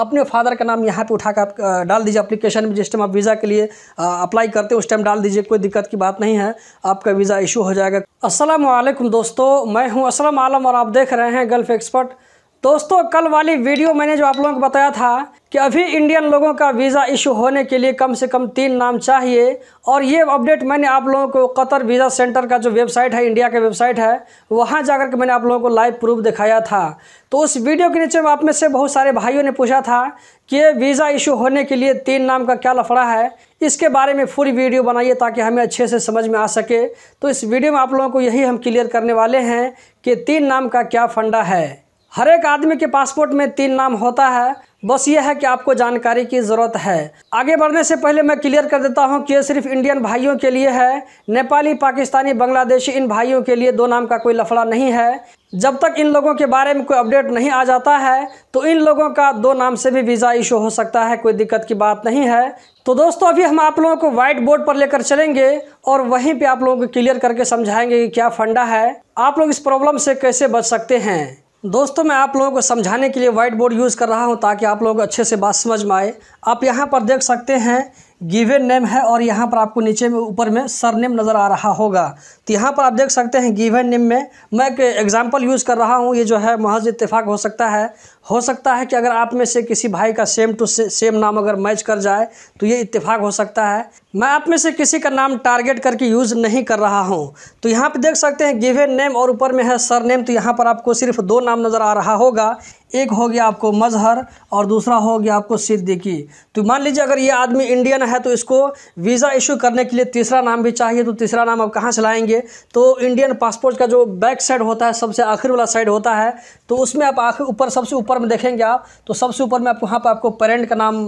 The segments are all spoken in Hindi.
अपने फादर का नाम यहाँ पे उठा कर आप डाल दीजिए अप्लीकेशन में जिस टाइम आप वीज़ा के लिए अप्लाई करते हैं उस टाइम डाल दीजिए कोई दिक्कत की बात नहीं है आपका वीज़ा इशू हो जाएगा असलम दोस्तों मैं हूँ असलम आलम और आप देख रहे हैं गल्फ़ एक्सपर्ट दोस्तों कल वाली वीडियो मैंने जो आप लोगों को बताया था कि अभी इंडियन लोगों का वीज़ा इशू होने के लिए कम से कम तीन नाम चाहिए और ये अपडेट मैंने आप लोगों को कतर वीज़ा सेंटर का जो वेबसाइट है इंडिया का वेबसाइट है वहाँ जाकर के मैंने आप लोगों को लाइव प्रूफ दिखाया था तो उस वीडियो के नीचे आप में से बहुत सारे भाइयों ने पूछा था कि ये वीज़ा इशू होने के लिए तीन नाम का क्या लफड़ा है इसके बारे में पूरी वीडियो बनाइए ताकि हमें अच्छे से समझ में आ सके तो इस वीडियो में आप लोगों को यही हम क्लियर करने वाले हैं कि तीन नाम का क्या फंडा है हर एक आदमी के पासपोर्ट में तीन नाम होता है बस यह है कि आपको जानकारी की ज़रूरत है आगे बढ़ने से पहले मैं क्लियर कर देता हूँ कि ये सिर्फ इंडियन भाइयों के लिए है नेपाली पाकिस्तानी बांग्लादेशी इन भाइयों के लिए दो नाम का कोई लफड़ा नहीं है जब तक इन लोगों के बारे में कोई अपडेट नहीं आ जाता है तो इन लोगों का दो नाम से भी वीज़ा इशू हो सकता है कोई दिक्कत की बात नहीं है तो दोस्तों अभी हम आप लोगों को व्हाइट बोर्ड पर लेकर चलेंगे और वहीं पर आप लोगों को क्लियर करके समझाएंगे कि क्या फंडा है आप लोग इस प्रॉब्लम से कैसे बच सकते हैं दोस्तों मैं आप लोगों को समझाने के लिए वाइट बोर्ड यूज़ कर रहा हूं ताकि आप लोग अच्छे से बात समझ में आए आप यहां पर देख सकते हैं गिवेन नेम है और यहाँ पर आपको नीचे में ऊपर में सर नेम नज़र आ रहा होगा तो यहाँ पर आप देख सकते हैं गिवेन नेम में मैं एक एग्ज़ाम्पल यूज़ कर रहा हूँ ये जो है महज इतफाक़ हो सकता है हो सकता है कि अगर आप में से किसी भाई का सेम टू से, सेम नाम अगर मैच कर जाए तो ये इत्तेफाक हो सकता है मैं आप में से किसी का नाम टारगेट करके यूज़ नहीं कर रहा हूँ तो यहाँ पे देख सकते हैं गिवेन नेम और ऊपर में है सर नेम तो यहाँ पर आपको सिर्फ दो नाम नज़र आ रहा होगा एक हो गया आपको मजहर और दूसरा हो गया आपको सिद्दीकी तो मान लीजिए अगर ये आदमी इंडियन है तो इसको वीज़ा इशू करने के लिए तीसरा नाम भी चाहिए तो तीसरा नाम आप कहाँ से लाएंगे तो इंडियन पासपोर्ट का जो बैक साइड होता है सबसे आखिर वाला साइड होता है तो उसमें आप आखिर ऊपर सबसे ऊपर में देखेंगे आप तो सबसे ऊपर में आपको यहाँ पर आपको पेरेंट का नाम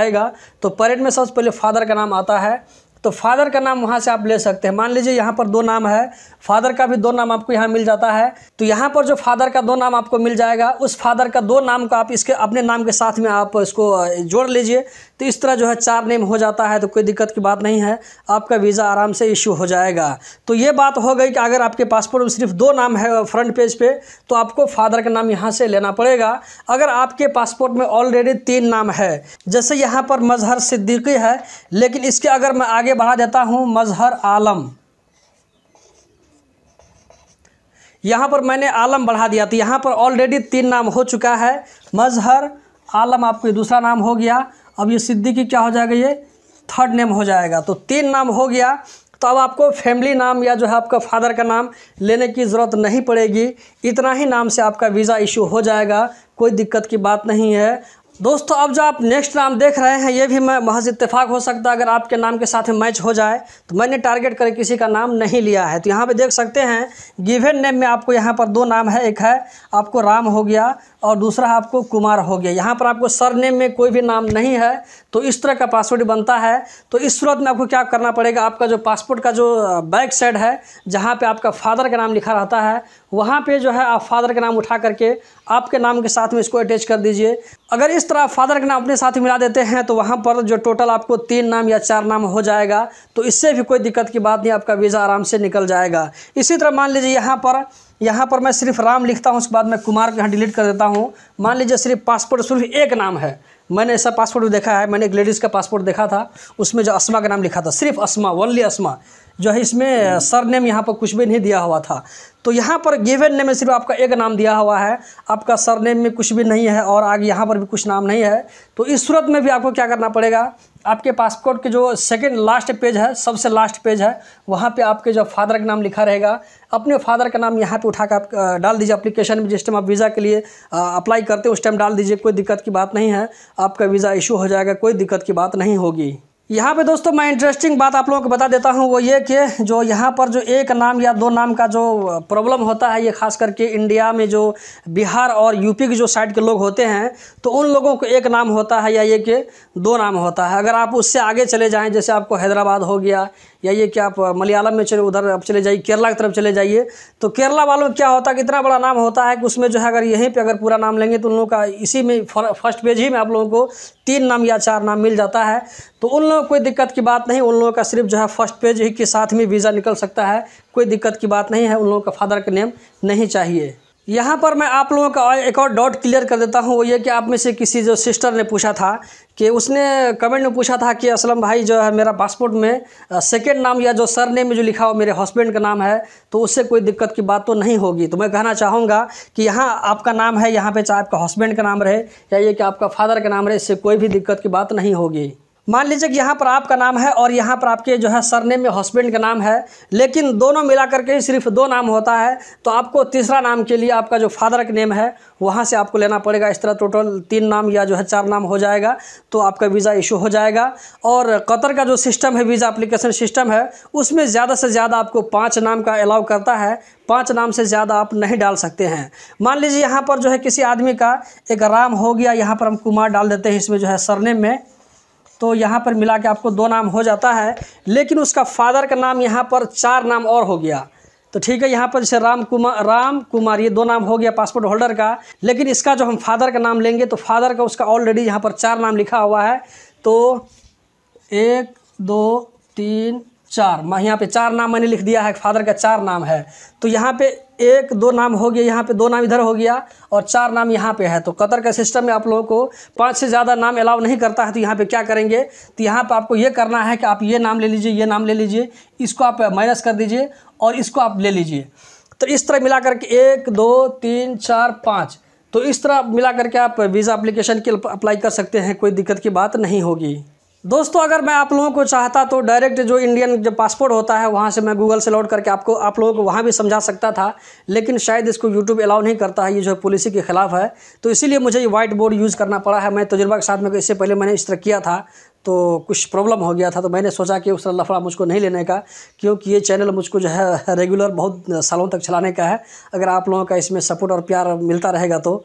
आएगा तो पेरेंट में सबसे पहले फादर का नाम आता है तो फादर का नाम वहाँ से आप ले सकते हैं मान लीजिए यहाँ पर दो नाम है फादर का भी दो नाम आपको यहाँ मिल जाता है तो यहाँ पर जो फादर का दो नाम आपको मिल जाएगा उस फादर का दो नाम को आप इसके अपने नाम के साथ में आप इसको जोड़ लीजिए तो इस तरह जो है चार नेम हो जाता है तो कोई दिक्कत की बात नहीं है आपका वीज़ा आराम से इशू हो जाएगा तो ये बात हो गई कि अगर आपके पासपोर्ट में सिर्फ दो नाम है फ्रंट पेज पर तो आपको फादर का नाम यहाँ से लेना पड़ेगा अगर आपके पासपोर्ट में ऑलरेडी तीन नाम है जैसे यहाँ पर मजहर सिद्दीकी है लेकिन इसके अगर मैं आगे आगे बढ़ा देता हूँ मजहर आलम यहाँ पर मैंने आलम बढ़ा दिया था तो यहाँ पर ऑलरेडी तीन नाम हो चुका है मजहर आलम आपके दूसरा नाम हो गया अब ये सिद्दीकी क्या हो जाएगा ये थर्ड नेम हो जाएगा तो तीन नाम हो गया तो अब आपको फैमिली नाम या जो है आपका फादर का नाम लेने की ज़रूरत नहीं पड़ेगी इतना ही नाम से आपका वीज़ा इशू हो जाएगा कोई दिक्कत की बात नहीं है दोस्तों अब जो आप नेक्स्ट नाम देख रहे हैं ये भी मैं महज इतफाक़ हो सकता है अगर आपके नाम के साथ मैच हो जाए तो मैंने टारगेट करके किसी का नाम नहीं लिया है तो यहाँ पे देख सकते हैं गिवन नेम में आपको यहाँ पर दो नाम है एक है आपको राम हो गया और दूसरा आपको कुमार हो गया यहाँ पर आपको सर नेम में कोई भी नाम नहीं है तो इस तरह का पासवर्ड बनता है तो इस सूरत में आपको क्या करना पड़ेगा आपका जो पासपोर्ट का जो बैक साइड है जहाँ पे आपका फादर का नाम लिखा रहता है वहाँ पे जो है आप फादर का नाम उठा करके आपके नाम के साथ में इसको अटैच कर दीजिए अगर इस तरह आप फादर का नाम अपने साथ मिला देते हैं तो वहाँ पर जो टोटल आपको तीन नाम या चार नाम हो जाएगा तो इससे भी कोई दिक्कत की बात नहीं आपका वीज़ा आराम से निकल जाएगा इसी तरह मान लीजिए यहाँ पर यहाँ पर मैं सिर्फ राम लिखता हूँ उसके बाद मैं कुमार के यहाँ डिलीट कर देता हूँ मान लीजिए सिर्फ पासपोर्ट सिर्फ एक नाम है मैंने ऐसा पासपोर्ट भी देखा है मैंने एक लेडीज़ का पासपोर्ट देखा था उसमें जो अस्मा का नाम लिखा था सिर्फ असमा ओनली असमा जो है इसमें हम्म। सर नेम यहाँ पर कुछ भी नहीं दिया हुआ था तो यहाँ पर गिवन नेम में सिर्फ आपका एक नाम दिया हुआ है आपका सर नेम में कुछ भी नहीं है और आगे यहाँ पर भी कुछ नाम नहीं है तो इस सूरत में भी आपको क्या करना पड़ेगा आपके पासपोर्ट के जो सेकेंड लास्ट पेज है सबसे लास्ट पेज है वहाँ पे आपके जो फादर का नाम लिखा रहेगा अपने फादर का नाम यहाँ पे उठा कर आप डाल दीजिए अप्लीकेशन में जिस टाइम आप वीज़ा के लिए अप्लाई करते हैं उस टाइम डाल दीजिए कोई दिक्कत की बात नहीं है आपका वीज़ा इशू हो जाएगा कोई दिक्कत की बात नहीं होगी यहाँ पे दोस्तों मैं इंटरेस्टिंग बात आप लोगों को बता देता हूँ वो ये कि जो यहाँ पर जो एक नाम या दो नाम का जो प्रॉब्लम होता है ये खास करके इंडिया में जो बिहार और यूपी के जो साइड के लोग होते हैं तो उन लोगों को एक नाम होता है या ये कि दो नाम होता है अगर आप उससे आगे चले जाएँ जैसे आपको हैदराबाद हो गया या ये कि आप मलयालम में चले उधर आप चले जाइए केरला की तरफ चले जाइए तो केरला वालों क्या होता है कि इतना बड़ा नाम होता है कि उसमें जो है अगर यहीं पे अगर पूरा नाम लेंगे तो उन लोगों का इसी में फर्स्ट पेज ही में आप लोगों को तीन नाम या चार नाम मिल जाता है तो उन लोगों कोई दिक्कत की बात नहीं उन लोगों का सिर्फ जो है फर्स्ट पेज ही के साथ में वीज़ा निकल सकता है कोई दिक्कत की बात नहीं है उन लोगों का फादर का नेम नहीं चाहिए यहाँ पर मैं आप लोगों का एक और डाउट क्लियर कर देता हूँ वो ये कि आप में से किसी जो सिस्टर ने पूछा था कि उसने कमेंट में पूछा था कि असलम भाई जो है मेरा पासपोर्ट में सेकेंड नाम या जो सर नेम में जो लिखा हो मेरे हस्बैंड का नाम है तो उससे कोई दिक्कत की बात तो नहीं होगी तो मैं कहना चाहूँगा कि यहाँ आपका नाम है यहाँ पर चाहे आपका हस्बैंड का नाम रहे या ये कि आपका फादर का नाम रहे इससे कोई भी दिक्कत की बात नहीं होगी मान लीजिए कि यहाँ पर आपका नाम है और यहाँ पर आपके जो है सरनेम में हस्बैंड का नाम है लेकिन दोनों मिला करके ही सिर्फ दो नाम होता है तो आपको तीसरा नाम के लिए आपका जो फादर का नेम है वहाँ से आपको लेना पड़ेगा इस तरह टोटल तीन नाम या जो है चार नाम हो जाएगा तो आपका वीज़ा इशू हो जाएगा और कतर का जो सिस्टम है वीज़ा अप्लीकेशन सिस्टम है उसमें ज़्यादा से ज़्यादा आपको पाँच नाम का अलाउ करता है पाँच नाम से ज़्यादा आप नहीं डाल सकते हैं मान लीजिए यहाँ पर जो है किसी आदमी का एक राम हो गया यहाँ पर हम कुमार डाल देते हैं इसमें जो है सरनेम में तो यहाँ पर मिला के आपको दो नाम हो जाता है लेकिन उसका फादर का नाम यहाँ पर चार नाम और हो गया तो ठीक है यहाँ पर जैसे राम कुमार राम कुमार ये दो नाम हो गया पासपोर्ट होल्डर का लेकिन इसका जो हम फादर का नाम लेंगे तो फादर का उसका ऑलरेडी यहाँ पर चार नाम लिखा हुआ है तो एक दो तीन चार यहाँ पे चार नाम मैंने लिख दिया है फादर का चार नाम है तो यहाँ पे एक दो नाम हो गया यहाँ पे दो नाम इधर हो गया और चार नाम यहाँ पे है तो कतर का सिस्टम में आप लोगों को पांच से ज़्यादा नाम अलाउ नहीं करता है तो यहाँ पे क्या करेंगे तो यहाँ पे आपको ये करना है कि आप ये नाम ले लीजिए ये नाम ले लीजिए इसको आप माइनस कर दीजिए और इसको आप ले लीजिए तो इस तरह मिला करके एक दो तीन चार पाँच तो इस तरह मिला करके आप वीज़ा अप्लीकेशन के अप्लाई कर सकते हैं कोई दिक्कत की बात नहीं होगी दोस्तों अगर मैं आप लोगों को चाहता तो डायरेक्ट जो इंडियन जो पासपोर्ट होता है वहाँ से मैं गूगल से लोड करके आपको आप लोगों को वहाँ भी समझा सकता था लेकिन शायद इसको यूट्यूब अलाउ नहीं करता है ये जो है पॉलिसी के ख़िलाफ़ है तो इसीलिए मुझे ये वाइट बोर्ड यूज़ करना पड़ा है मैं तजुर्बा के साथ में इससे पहले मैंने इस तरह किया था तो कुछ प्रॉब्लम हो गया था तो मैंने सोचा कि उस लफड़ा मुझको नहीं लेने का क्योंकि ये चैनल मुझको जो है रेगुलर बहुत सालों तक चलाने का है अगर आप लोगों का इसमें सपोर्ट और प्यार मिलता रहेगा तो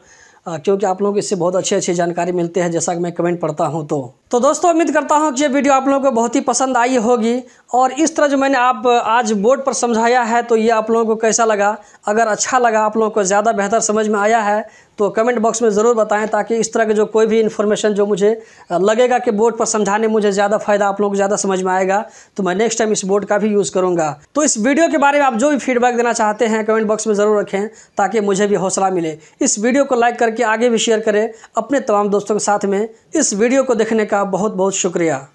क्योंकि आप लोगों को इससे बहुत अच्छी अच्छी जानकारी मिलती है जैसा कि मैं कमेंट पढ़ता हूँ तो तो दोस्तों उम्मीद करता हूँ कि ये वीडियो आप लोगों को बहुत ही पसंद आई होगी और इस तरह जो मैंने आप आज बोर्ड पर समझाया है तो ये आप लोगों को कैसा लगा अगर अच्छा लगा आप लोगों को ज़्यादा बेहतर समझ में आया है तो कमेंट बॉक्स में ज़रूर बताएं ताकि इस तरह के जो कोई भी इन्फॉर्मेशन जो मुझे लगेगा कि बोर्ड पर समझाने मुझे ज़्यादा फायदा आप लोग ज़्यादा समझ में आएगा तो मैं नेक्स्ट टाइम इस बोर्ड का भी यूज़ करूँगा तो इस वीडियो के बारे में आप जो भी फीडबैक देना चाहते हैं कमेंट बॉक्स में ज़रूर रखें ताकि मुझे भी हौसला मिले इस वीडियो को लाइक करके आगे भी शेयर करें अपने तमाम दोस्तों के साथ में इस वीडियो को देखने का बहुत बहुत शुक्रिया